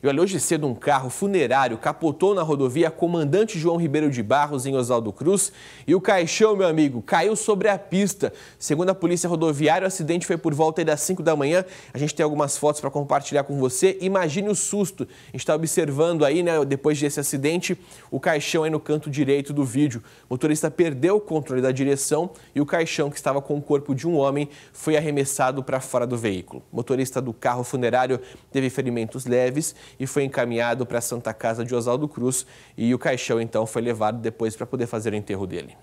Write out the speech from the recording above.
E olha, hoje cedo um carro funerário capotou na rodovia Comandante João Ribeiro de Barros, em Oswaldo Cruz, e o caixão, meu amigo, caiu sobre a pista. Segundo a polícia rodoviária, o acidente foi por volta das 5 da manhã. A gente tem algumas fotos para compartilhar com você. Imagine o susto. A gente está observando aí, né, depois desse acidente, o caixão aí no canto direito do vídeo. O motorista perdeu o controle da direção e o caixão, que estava com o corpo de um homem, foi arremessado para fora do veículo. O motorista do carro funerário teve ferimentos leves e foi encaminhado para a Santa Casa de Oswaldo Cruz e o caixão então foi levado depois para poder fazer o enterro dele.